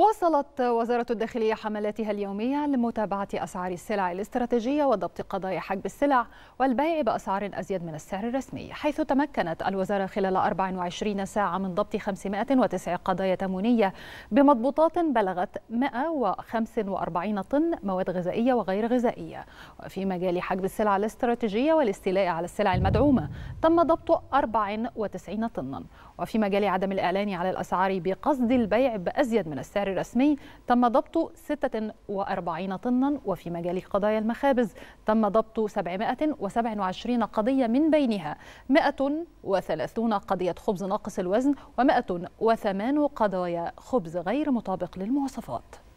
واصلت وزارة الداخلية حملاتها اليومية لمتابعة أسعار السلع الاستراتيجية وضبط قضايا حجب السلع والبيع بأسعار أزيد من السعر الرسمي حيث تمكنت الوزارة خلال 24 ساعة من ضبط 509 قضايا تمونية بمضبوطات بلغت 145 طن مواد غذائية وغير غذائية وفي مجال حجب السلع الاستراتيجية والاستيلاء على السلع المدعومة تم ضبط 94 طنا وفي مجال عدم الإعلان على الأسعار بقصد البيع بأزيد من السعر الرسمي تم ضبط 46 طنا وفي مجال قضايا المخابز تم ضبط 727 قضية من بينها 130 قضية خبز ناقص الوزن و108 قضايا خبز غير مطابق للمواصفات